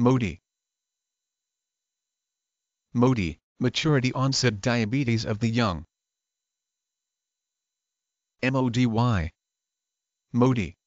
Modi Modi, Maturity Onset Diabetes of the Young MODY Modi